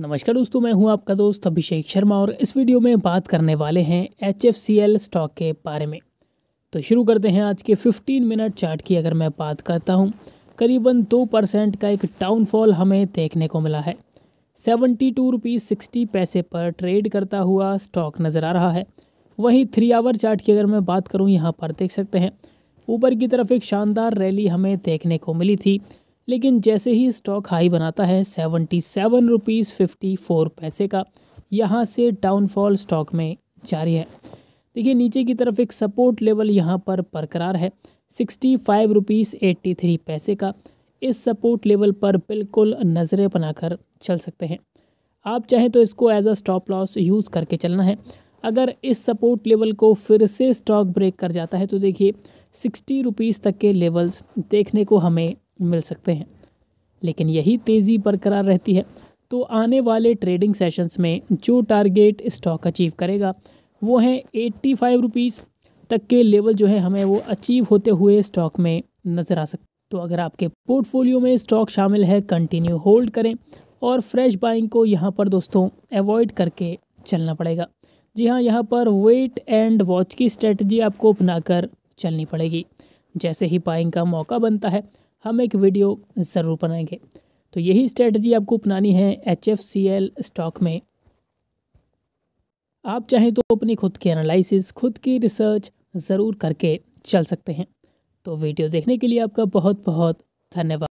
नमस्कार दोस्तों मैं हूं आपका दोस्त अभिषेक शर्मा और इस वीडियो में बात करने वाले हैं एच स्टॉक के बारे में तो शुरू करते हैं आज के 15 मिनट चार्ट की अगर मैं बात करता हूं करीबन दो परसेंट का एक डाउनफॉल हमें देखने को मिला है सेवेंटी टू रुपीज़ सिक्सटी पैसे पर ट्रेड करता हुआ स्टॉक नज़र आ रहा है वहीं थ्री आवर चार्ट की अगर मैं बात करूँ यहाँ पर देख सकते हैं ऊपर की तरफ एक शानदार रैली हमें देखने को मिली थी लेकिन जैसे ही स्टॉक हाई बनाता है seventy seven rupees fifty four पैसे का यहाँ से डाउनफॉल स्टॉक में जारी है देखिए नीचे की तरफ एक सपोर्ट लेवल यहाँ पर बरकरार है sixty five rupees eighty three पैसे का इस सपोर्ट लेवल पर बिल्कुल नज़रें बनाकर चल सकते हैं आप चाहें तो इसको as a stop loss use करके चलना है अगर इस सपोर्ट लेवल को फिर से स्टॉक ब्रेक कर जाता है तो देखिए सिक्सटी रुपीज़ तक के लेवल्स देखने को हमें मिल सकते हैं लेकिन यही तेज़ी बरकरार रहती है तो आने वाले ट्रेडिंग सेशंस में जो टारगेट स्टॉक अचीव करेगा वो हैं एट्टी फाइव रुपीज़ तक के लेवल जो है हमें वो अचीव होते हुए स्टॉक में नज़र आ सकते तो अगर आपके पोर्टफोलियो में स्टॉक शामिल है कंटिन्यू होल्ड करें और फ्रेश बाइंग को यहाँ पर दोस्तों अवॉइड करके चलना पड़ेगा जी हाँ यहाँ पर वेट एंड वॉच की स्ट्रेटजी आपको अपनाकर चलनी पड़ेगी जैसे ही बाइंग का मौका बनता है हम एक वीडियो ज़रूर बनाएंगे तो यही स्ट्रेटजी आपको अपनानी है एच स्टॉक में आप चाहें तो अपनी खुद की एनालिसिस खुद की रिसर्च ज़रूर करके चल सकते हैं तो वीडियो देखने के लिए आपका बहुत बहुत धन्यवाद